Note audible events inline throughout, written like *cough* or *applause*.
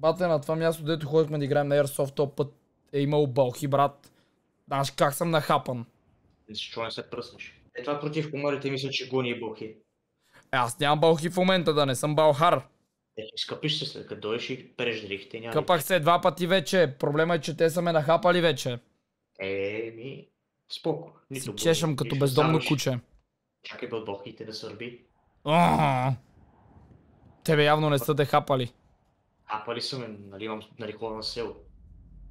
Бате на това място, дето ходихме да играем на Airsoft, то път е имал балхи, брат. Знаеш как съм нахапан. Е, защо не се пръснеш? Е това против комарите мисля, че гони е и Е, аз нямам балхи в момента, да не съм балхар. Е, скъпиш се след като дойш и преждрихте няма. Къпах се два пъти вече. Проблема е, че те са ме нахапали вече. Е, ми... Споко. Нито си чешам като бездомно куче. Чакай бълбохите да сърби. Тебе явно не са те хапали. А пари са нали, имам нали, хубава на село.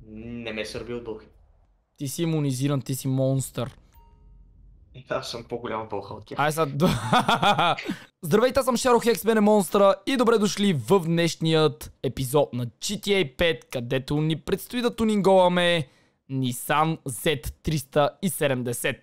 Не ме е сърби от бълхи. Ти си иммунизиран, ти си монстър. Аз съм по-голям бълха от тях. Ай са... *laughs* Здравейте, аз съм Шаро Хекс, мен е Монстра и добре дошли в днешният епизод на GTA 5, където ни предстои да тунинговаме Nissan Z370.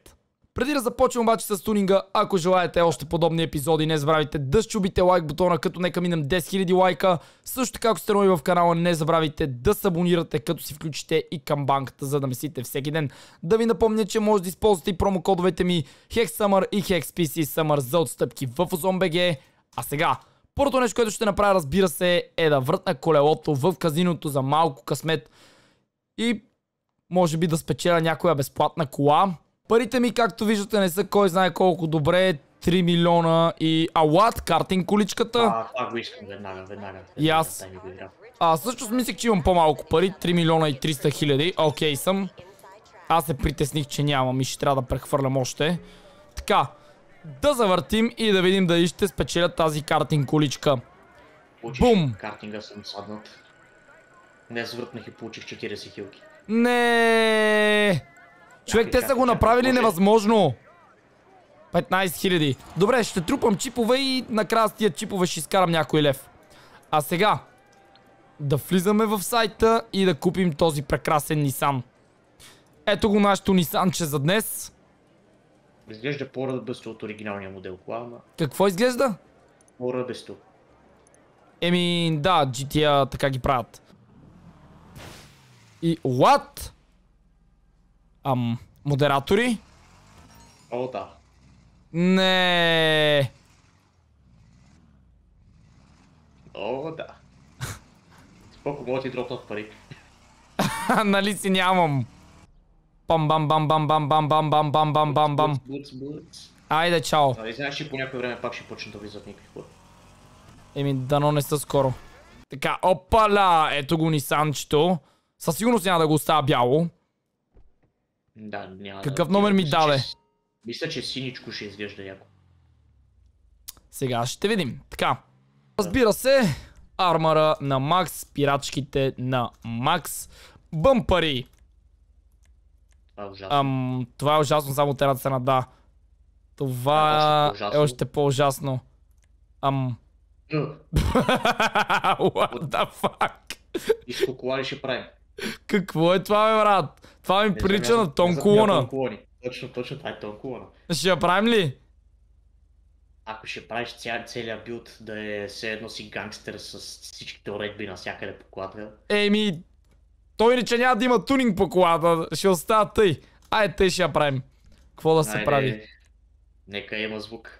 Преди да започвам обаче с тунинга, ако желаете още подобни епизоди, не забравяйте да щубите лайк бутона, като нека минем 10 000 лайка. Също така, ако сте нови в канала, не забравяйте да се абонирате, като си включите и камбанката, за да месите всеки ден. Да ви напомня, че може да използвате и промокодовете ми HexSummer и HEXPCSUMMER за отстъпки в OzonBG. А сега, първото нещо, което ще направя, разбира се, е да въртна колелото в казиното за малко късмет и може би да спечеля някоя безплатна кола. Парите ми, както виждате, не са кой знае колко добре. 3 милиона и... Ауат, картинг количката. А, това го искам веднага, веднага. И аз. А, всъщност смислих, че имам по-малко пари. 3 милиона и 300 хиляди. Окей съм. Аз се притесних, че нямам и ще трябва да прехвърлям още. Така. Да завъртим и да видим дали ще спечеля тази картинг количка. Получиш Бум! Картинга съм саднат. Не завъртнах и получих 40 хилки. Не. Човек, те са го направили невъзможно. 15 000. Добре, ще трупам чипове и накрая с тия чипове ще изкарам някой лев. А сега, да влизаме в сайта и да купим този прекрасен Нисан. Ето го нашето Нисанче за днес. Изглежда по-ръбъсто от оригиналния модел ама... Какво изглежда? По-ръбъсто. Еми, да, GTA така ги правят. И, what? Ам, модератори? О, да. Не. О, да. Споко мога ти дропнат пари? нали си нямам? Бам, бам бам бам бам бам бам бам бам бам бам бам. Айде, чао. Нали знаеш, че по някое време пак ще почне да влизат никакви хора. Еми, дано не са скоро. Така, опаля! Ето го Нисанчето. Със сигурност няма да го оставя бяло. Да, няма Какъв да номер ми мисля, даде? Че, мисля, че синичко ще изглежда яко. Сега ще видим. Така. Разбира се, армара на Макс, пирачките на Макс, бъмпари. Това е ужасно. Ам, това е ужасно само от едната страна, да. Това е, е още по-ужасно. Ам. *laughs* What the fuck? И с ще правим. Какво е това, бе, брат? Това ми е, прилича на тон колона. Точно, точно това е тон колона. Ще я правим ли? Ако ще правиш ця, целият билд да е все едно си гангстер с всичките уредби навсякъде по колата. Еми, той че няма да има тунинг по колата, ще остава тъй. Айде тъй ще я правим. Какво да се Айде, прави? Нека има звук.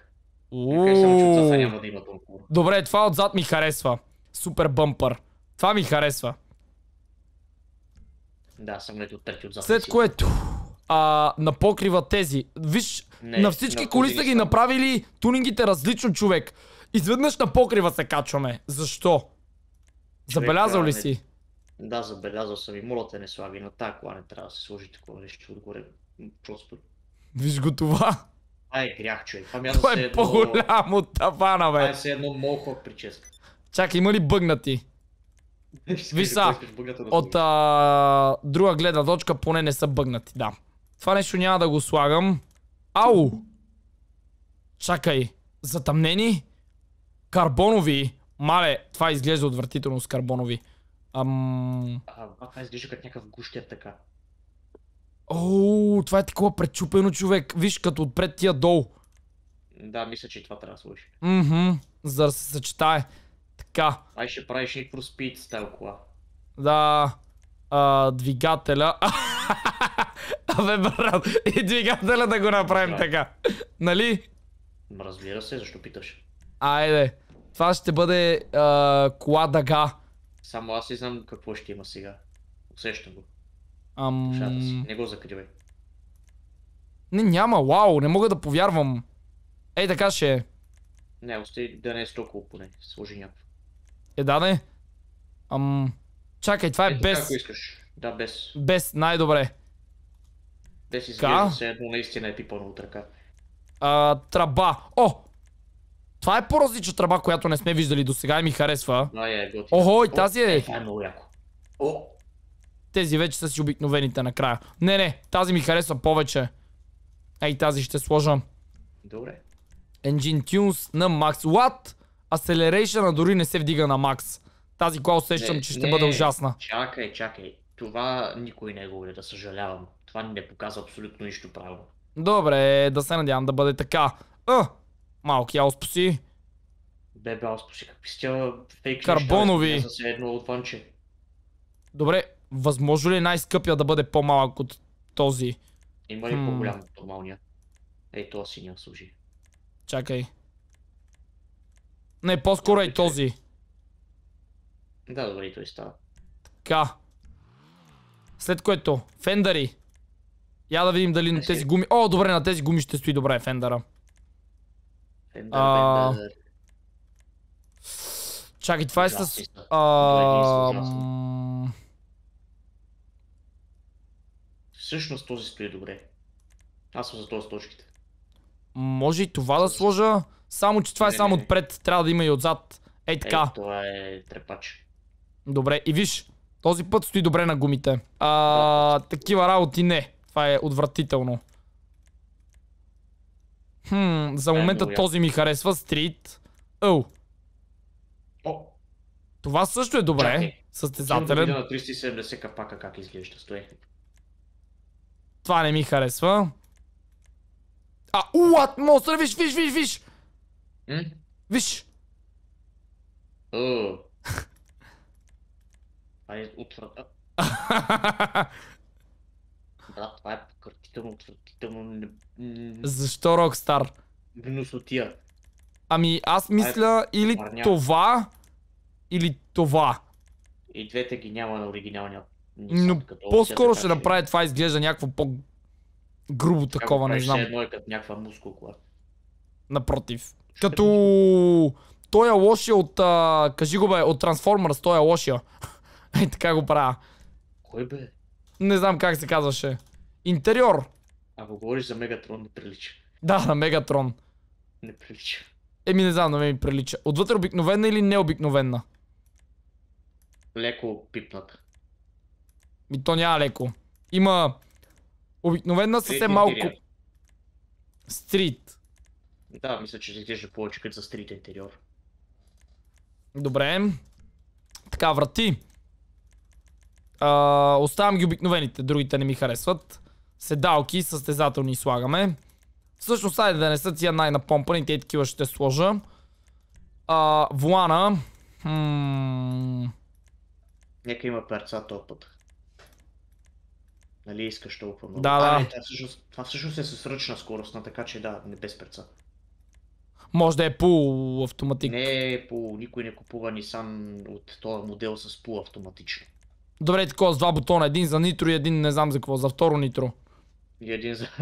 Нека няма да има Добре, това отзад ми харесва. Супер бъмпър. Това ми харесва. Да, съм гледал трети отзад. След което а, на покрива тези. Виж, не, на всички на коли са ги направили тунингите различно човек. Изведнъж на покрива се качваме. Защо? Човек, Забелязал ли не... си? Да, забелязал съм и моля не слаби, но така кола не трябва да се сложи такова нещо отгоре. Просто... Виж го това. Това е грях, човек. Ами това, това е едно... по голямо от тавана, бе. Това е се едно молхо прическа. Чакай, има ли бъгнати? Виж са, от а, друга гледна точка поне не са бъгнати, да. Това нещо няма да го слагам. Ау! Чакай, затъмнени? Карбонови? Мале, това изглежда отвратително с карбонови. Ам... А, това изглежда като някакъв гущер така. Оу, това е такова пречупено човек. Виж, като отпред тия долу. Да, мисля, че това трябва да сложи. Мхм, за да се съчетае. Така. Ай ще правиш Need for с тази кола. Да. А, двигателя. *laughs* Абе, брат, и двигателя да го направим да. така. Нали? Разбира се, защо питаш? Айде. Това ще бъде а, кола дага. Само аз и знам какво ще има сега. Усещам го. Ам... Душата си. Не го закривай. Не, няма, вау, не мога да повярвам. Ей, така ще е. Не, остави да не е с толкова поне. Сложи някакво. Е, да, не. Ам... Чакай, това е Ето без... искаш. Да, без. Без, най-добре. Без изглежда се едно наистина е пипано от ръка. А, траба. О! Това е по-различна траба, която не сме виждали до сега и ми харесва. Да, е, Охо, и тази е. е... Това е много яко. О! Тези вече са си обикновените накрая. Не, не, тази ми харесва повече. Ей, тази ще сложа. Добре. Engine Tunes на Max. What? Аселерейшъна дори не се вдига на макс. Тази кола усещам, не, че ще не, бъде ужасна. Чакай, чакай. Това никой не говори, е, да съжалявам. Това не показва абсолютно нищо правилно. Добре, да се надявам да бъде така. А, малки ауспуси. Бебе ауспуси, какви сте фейк Карбонови. неща, едно отвънче. Добре, възможно ли е най-скъпия да бъде по-малък от този? Има ли по-голям от нормалния? Ей, си синия служи. Чакай. Не, по-скоро е този. Да, добре, и той става. Така. След което, фендари. Я да видим дали на значи- тези гуми... О, добре, на тези гуми ще стои добре фендъра. Фендър, а... фендър. Чакай, това е с... А... Е Всъщност този стои добре. Аз съм за този с точките. Може и това да сложа, само че това е само отпред, трябва да има и отзад. Ей така. Е, това е трепач. Добре, и виж, този път стои добре на гумите. А, такива работи не. Това е отвратително. Хм, за е момента този ми харесва. Стрит. О. Това също е добре. Чакай. Състезателен. на 370 капака как изглежда. Стои. Това не ми харесва. А, уат, монстър, виж, виж, виж, виж! Виж! *laughs* това е отвратително. Брат, това е пократително, отвратително. Защо Рокстар? Гнусотия. Ами аз е мисля или това, или това. И двете ги няма на оригиналния. Но по-скоро ще направи е. това изглежда някакво по грубо такова, не знам. Едно е като някаква мускула. Напротив. Като... Той е лошия от... А... Кажи го бе, от Трансформърс, той е лошия. *laughs* Ей, така го правя. Кой бе? Не знам как се казваше. Интериор. Ако говориш за Мегатрон, не прилича. Да, на Мегатрон. Не прилича. Еми не знам, но ме ми прилича. Отвътре обикновена или необикновена? Леко пипната. Ми то няма леко. Има Обикновена съвсем малко... Стрит. Да, мисля, че ще ще получи като за стрит интериор. Добре. Така, врати. А, ги обикновените, другите не ми харесват. Седалки, състезателни слагаме. Всъщност, айде да не са тия най-напомпани, тези такива ще сложа. А, Влана. Хм... Нека има перца топът. път нали, искаш толкова много. Да, да. това, всъщност, е с ръчна скоростна, така че да, не без преца. Може да е пул автоматик. Не пул, никой не купува Nissan от този модел с пул автоматично. Добре, такова с два бутона, един за нитро и един не знам за какво, за второ нитро. И един за... *laughs*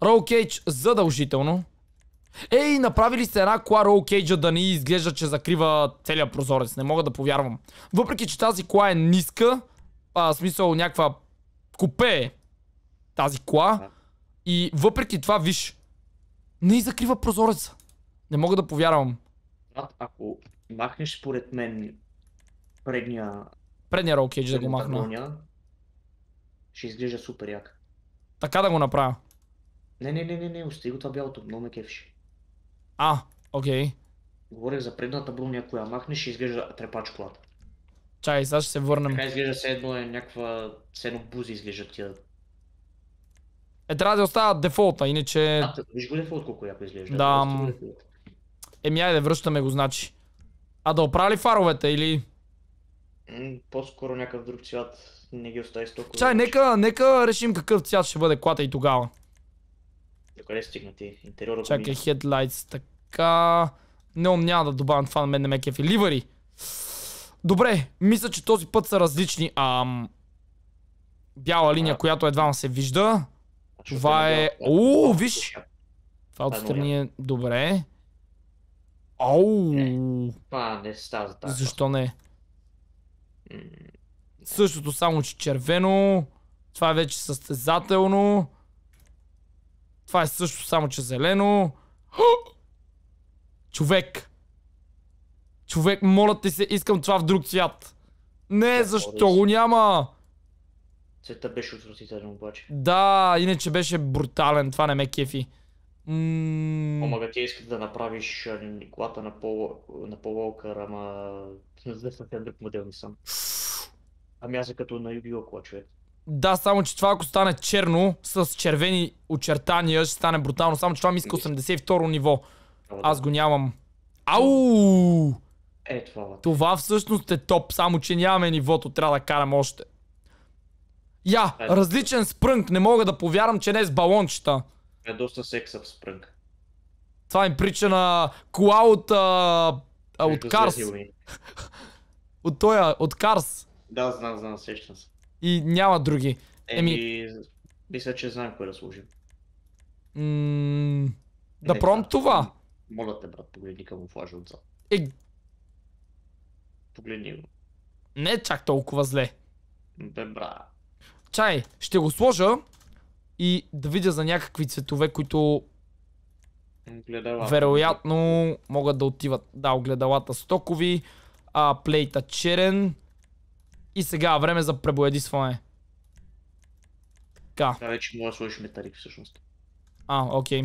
Roll Cage задължително. Ей, направили сте една кола Roll Cage да ни изглежда, че закрива целият прозорец. Не мога да повярвам. Въпреки, че тази кола е ниска, а, смисъл някаква купе тази кола и въпреки това, виж, не и закрива прозореца. Не мога да повярвам. Ако махнеш поред мен предния... Предния рол кейдж да го махна. ще изглежда супер як. Така да го направя. Не, не, не, не, не, остави го това бялото, много ме кефши. А, окей. Okay. за предната броня, коя я махнеш, ще изглежда трепач колата. Чай, сега ще се върнем. Така изглежда се едно е някаква... Се едно бузи изглежда тия. Е, трябва да остава дефолта, иначе... А, виж го дефолт колко яко изглежда. Да. Еми, айде, връщаме го, значи. А да опра ли фаровете или... По-скоро някакъв друг цвят не ги остави с толкова. Чай, нека, нека решим какъв цвят ще бъде клата и тогава. До къде стигна ти? Интериора го Чакай, headlights, така... Не няма да добавям това на мен не ме кефи. Ливари! Добре, мисля, че този път са различни. Ам... Бяла линия, която едва се вижда. Е- това е... О, виж! Това отстрани е... Добре. Ау! Това не става за така. Защо не? Същото, само че червено. Това е вече състезателно. Това е също, само че зелено. Човек! Човек, моля ти се, искам това в друг цвят. Не, да, защо го няма? Цвета беше отвратителен обаче. Да, иначе беше брутален, това не ме кефи. М... Омага, ти е искаш да направиш колата на, пол, на пололкър, ама... Не знам, друг модел не съм. Ами аз е като на Юбио кола, човек. Да, само че това ако стане черно, с червени очертания, ще стане брутално. Само че това ми иска 82 ами. ниво. Аз го нямам. Ау! Е, това. Това всъщност е топ, само че нямаме нивото, трябва да карам още. Я, е, различен спрънк, не мога да повярвам, че не е с балончета. Е доста сексъв спрънк. Това им прича на кола от... А, а, от Карс. *laughs* от тоя, от Карс. Да, знам, знам, сещам се. И няма други. Е, Еми... Еми... Мисля, че знам кой да служим. М... Да пром това. Моля те, брат, погледни камуфлажа отзад. Е, Погледни го. Не е чак толкова зле. Добра. Чай, ще го сложа и да видя за някакви цветове, които Огледалата. вероятно могат да отиват. Да, огледалата стокови, а плейта черен. И сега време за пребоядисване. Така. Да, вече мога да сложиш металик всъщност. А, окей.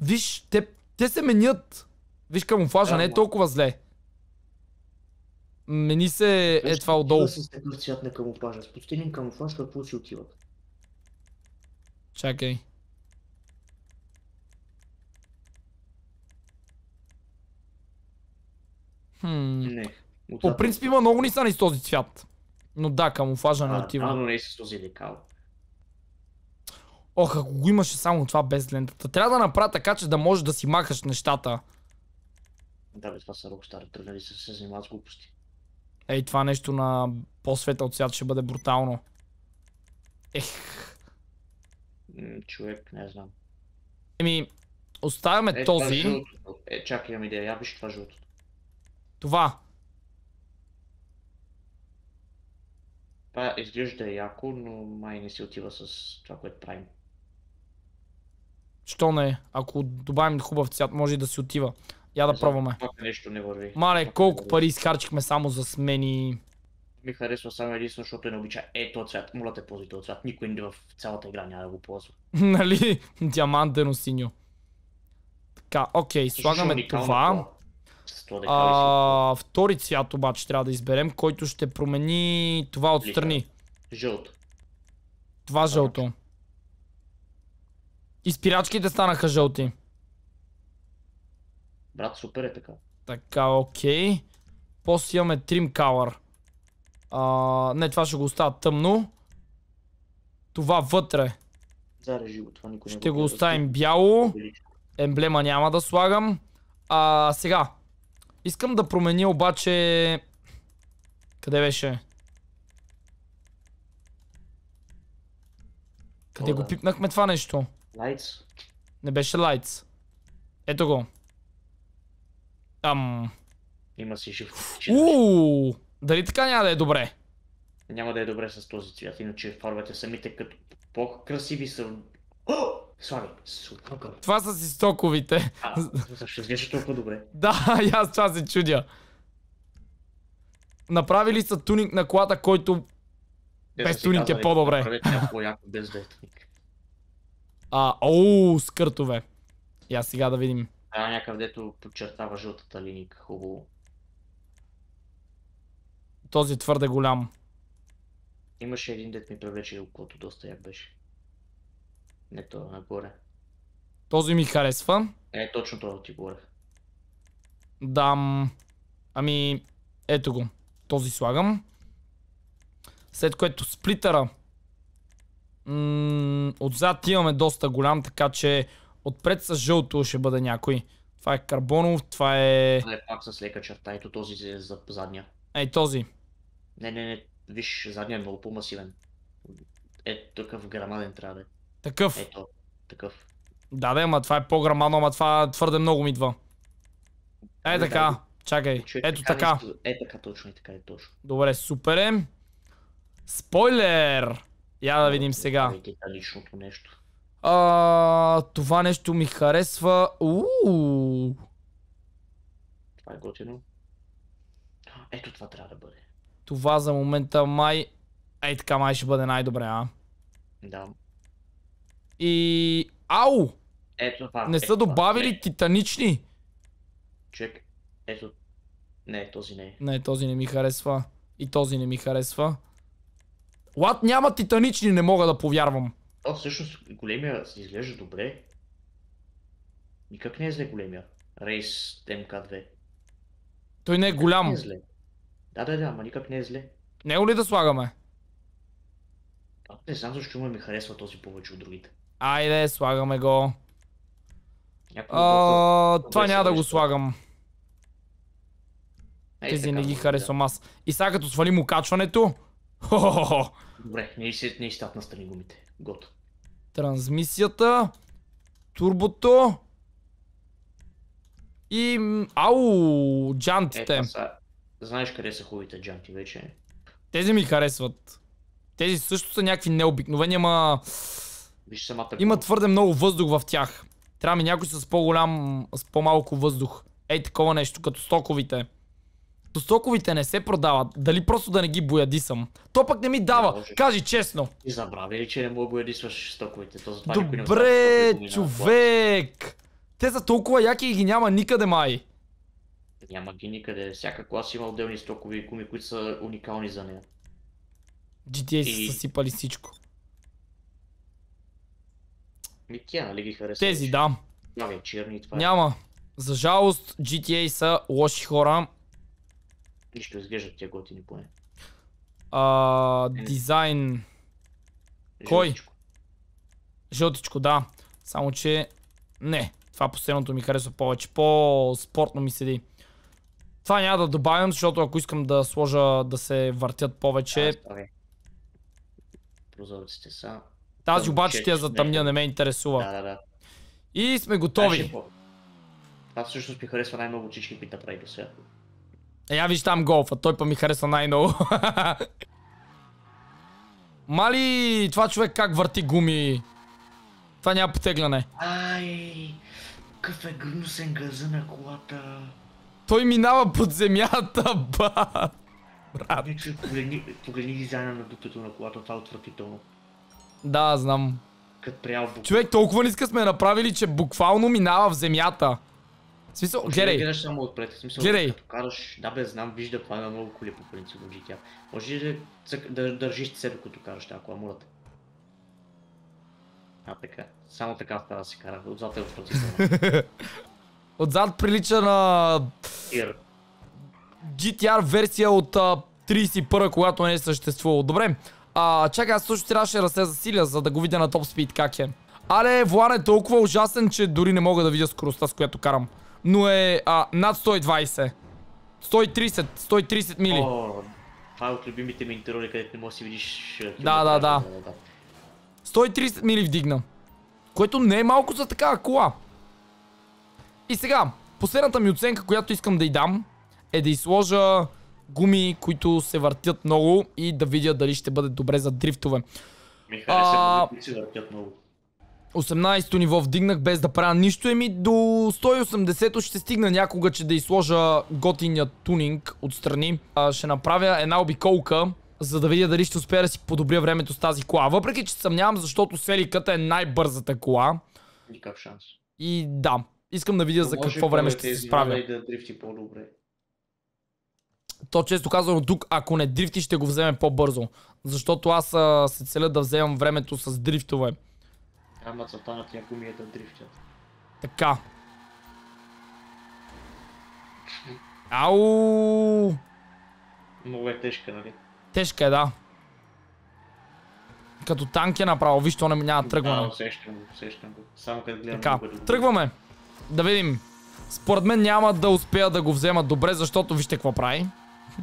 Виж, те те се менят. Виж камуфлажа, не е толкова зле. Мени се е това отдолу. Ще с такъв цвят на камуфлажа. С постелен камуфлаж какво си отиват? Чакай. Хм. Не. По принцип има много нисани с този цвят. Но да, камуфлажа не отива. А, но не е с този лекал. Ох, ако го имаше само това без лентата. Трябва да направя така, че да можеш да си махаш нещата. Да, бе, това са рокстари, тръгнали се, се занимават с глупости. Ей, това нещо на по света от свят ще бъде брутално. Ех. човек, не знам. Еми, оставяме е, е този. Е, чакай, имам идея, я виж това е жълтото. Това. Това изглежда яко, но май не си отива с това, което правим. Що не? Ако добавим хубав цвят, може и да си отива. Я да не пробваме. нещо не върви. Мале, колко пари изхарчихме само за смени. Ми харесва само единствено, защото е не обича е този цвят. Моля те, ползвай този цвят. Никой в цялата игра няма да го ползва. *laughs* нали? Диамантено синьо. Така, окей, слагаме това. А, втори цвят обаче трябва да изберем, който ще промени това отстрани. Жълто. Това жълто. И спирачките станаха жълти. Брат, супер е така. Така, окей. После имаме Trim Color. А, не, това ще го остава тъмно. Това вътре. Зарежи го, това никой не Ще го оставим бяло. Емблема няма да слагам. А, сега. Искам да променя обаче... Къде беше? Къде О, го да. пипнахме това нещо? Лайтс? Не беше лайтс. Ето го. Ам. Има си жив. Ууу! Дали така няма да е добре? Няма да е добре с този цвят, иначе фаровете самите като по-красиви са... О! Слави, супер. Това са си стоковите. А, ще изглежда толкова добре. да, и аз това се чудя. Направили са туник на колата, който без, туник е по-добре. Направете някакво яко без ветник. А, оу, скъртове. Я сега да видим. А, някакъв дето подчертава жълтата линия хубаво. Този твърде голям. Имаше един дет ми превече окото, доста як беше. Не то, е нагоре. Този ми харесва. Е, точно това ти говоря. Дам... Ами... Ето го. Този слагам. След което сплитъра отзад имаме доста голям, така че отпред с жълто ще бъде някой. Това е Карбонов, това е... Това е пак с лека черта, ето този е за задния. Ей, този. Не, не, не, виж, задния е много по-масивен. Е, такъв грамаден трябва да е. Такъв? Ето, такъв. Да, да, ама това е по-грамадно, ама това твърде много ми идва. Е така, чакай, ето така. така. Е така точно, и така е точно. Добре, супер е. Спойлер! Я да видим сега. Е личното нещо. А, това нещо ми харесва. Това е готино. Ето това трябва да бъде. Това за момента май... Ей така май ще бъде най-добре, а? Да. И... Ау! Ето това. Не са добавили това. титанични. Чек. Ето. Не, този не. Е. Не, този не ми харесва. И този не ми харесва. Лад няма титанични, не мога да повярвам. А, всъщност големия се изглежда добре. Никак не е зле големия. Рейс МК2. Той не е никак голям. Не е зле. Да, да, да, ама никак не е зле. Не е ли да слагаме? А не знам защо ме ми харесва този повече от другите. Айде, слагаме го. това няма да го слагам. Тези не ги харесвам да. аз. И сега като свалим окачването, Хо-хо-хо. Добре, не ще, на ще настрани гумите. Гото. Трансмисията. Турбото. И... Ау! Джантите. Е, са... Знаеш къде са хубавите джанти вече. Тези ми харесват. Тези също са някакви необикновени, ама... Виж самата... Има твърде много въздух в тях. Трябва ми някой с по-голям, с по-малко въздух. Ей, такова нещо, като стоковите до соковите не се продават. Дали просто да не ги боядисам? То пък не ми дава. Не Кажи честно. И забрави ли, че не мога е боядисваш стоковите? То затова Добре, не човек! Те са толкова яки и ги няма никъде май. Няма ги никъде. Всяка клас има отделни стокови гуми, които са уникални за нея. GTA и... са сипали всичко. Ми тя, нали ги харесва? Тези, да. Много черни това. Е. Няма. За жалост, GTA са лоши хора ще изглеждат тия готини поне. А, е. дизайн. Кой? Жълтичко. Жълтичко, да. Само, че не. Това последното ми харесва повече. По-спортно ми седи. Това няма да добавям, защото ако искам да сложа да се въртят повече... Прозорците са... Тази обаче тя затъмня, не ме интересува. Да, да, да. И сме готови. Аз значи, всъщност ми харесва най-много чички пита прави до сега. Е, я виж там голфа. Той па ми хареса най ново *laughs* Мали, това човек как върти гуми. Това няма потегляне. Ай, какъв е гнусен газа на колата. Той минава под земята, *laughs* ба. Брат. погледни, дизайна на дупето на колата, това е отвратително. Да, знам. Човек, толкова ниска сме направили, че буквално минава в земята. В смисъл, гледай. гледаш само отпред, смисъл, гледай. като караш, да бе, знам, вижда това е на много коли по принцип в GTA. Може ли да държиш се, докато караш тази кола, А, така. Само така става да се кара. Отзад е отвратително. *laughs* Отзад прилича на... Тир. GTR версия от а, 31, когато не е съществувало. Добре. А, чакай, аз също трябваше да се засиля, за да го видя на топ спид как е. Але, Влан е толкова ужасен, че дори не мога да видя скоростта, с която карам но е а, над 120. 130, 130 мили. О, това е от любимите ми интервюри, където не можеш да си видиш... Е, да, да, да. 130 мили вдигна. Което не е малко за такава кола. И сега, последната ми оценка, която искам да й дам, е да изложа гуми, които се въртят много и да видя дали ще бъде добре за дрифтове. Ми хареса, а... се въртят много. 18-то ниво вдигнах без да правя нищо. и ми до 180-то ще стигна някога, че да изложа готиния тунинг отстрани. А, ще направя една обиколка, за да видя дали ще успея да си подобря времето с тази кола. Въпреки, че съмнявам, защото селиката е най-бързата кола. Никакъв шанс. И да, искам да видя Но за какво време ще се справя. Може да дрифти по-добре. То често казвам, тук, ако не дрифти, ще го вземе по-бързо. Защото аз а, се целя да вземам времето с дрифтове. Ама целта на тия гуми е да дрифтят. Така. *laughs* Ау! Много е тежка, нали? Тежка е, да. Като танк е направо, виж, то не няма тръгване. Да, усещам го, усещам го. Само като гледам така. Тръгваме. Да видим. Според мен няма да успея да го взема добре, защото вижте какво прави.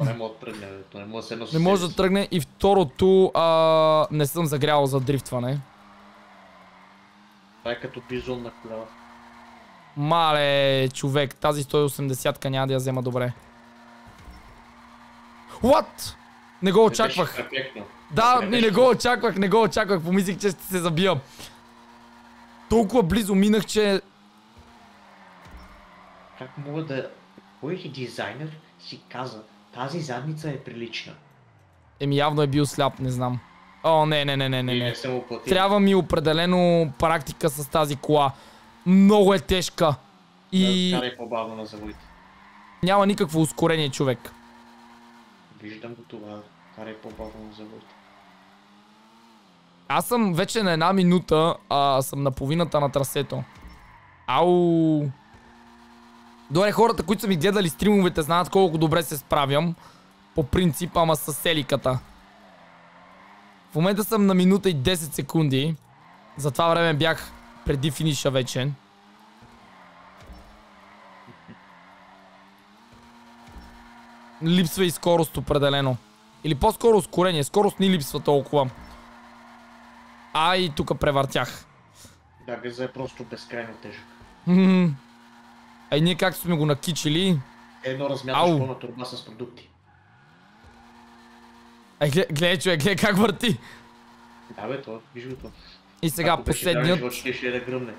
не може да тръгне, то не може да се носи. Не може да тръгне и второто а, не съм загрял за дрифтване. Това е като бизон на коляна. Мале, човек, тази 180-ка няма да я взема добре. What? Не го е, очаквах. да, не, не го очаквах, не го очаквах. Помислих, че ще се забия. Толкова близо минах, че... Как мога да... Кой е дизайнер си каза, тази задница е прилична. Еми явно е бил сляп, не знам. О, не, не, не, не, не. не. Трябва ми определено практика с тази кола. Много е тежка. И... Да, карай по-бавно на завоите. Няма никакво ускорение, човек. Виждам го това. Карай по-бавно на завоите. Аз съм вече на една минута, а съм на половината на трасето. Ау! Добре, хората, които са ми гледали стримовете, знаят колко добре се справям. По принцип, ама с селиката. В момента съм на минута и 10 секунди. За това време бях преди финиша вече. Липсва и скорост определено. Или по-скоро ускорение. Скорост ни липсва толкова. А и тук превъртях. Да, газа е просто безкрайно тежък. Ай, ние както сме го накичили... Едно размяташ пълна турба с продукти. Ай, е, гледай, гледай човек, гледай как върти. Да бе, то, виж го то. И сега последният... Ако беше ще да гръмне.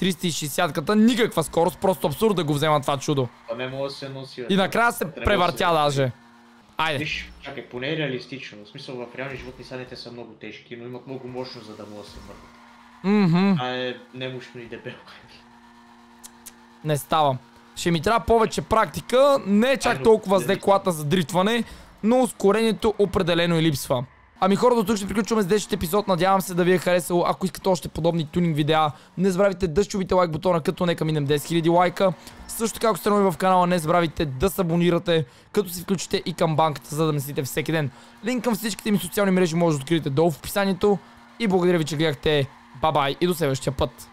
360-ката, никаква скорост, просто абсурд да го взема това чудо. Това не мога да се носи. И накрая се превъртя даже. Айде. Виж, чакай, поне е реалистично. В смисъл, в реални животни садите са много тежки, но имат много мощност, за да мога да се върнат. Мхм. А е немощно и дебело. Не става. Ще ми трябва повече практика. Не е чак толкова зле колата за дритване, но ускорението определено и е липсва. Ами хора, до тук ще приключваме с днешния епизод. Надявам се да ви е харесало. Ако искате още подобни тюнинг видеа, не забравяйте да щубите лайк бутона, като нека минем 10 000 лайка. Също така, ако сте нови в канала, не забравяйте да се абонирате, като се включите и към банката, за да не всеки ден. Линк към всичките ми социални мрежи може да откриете долу в описанието. И благодаря ви, че гледахте. Бабай и до следващия път.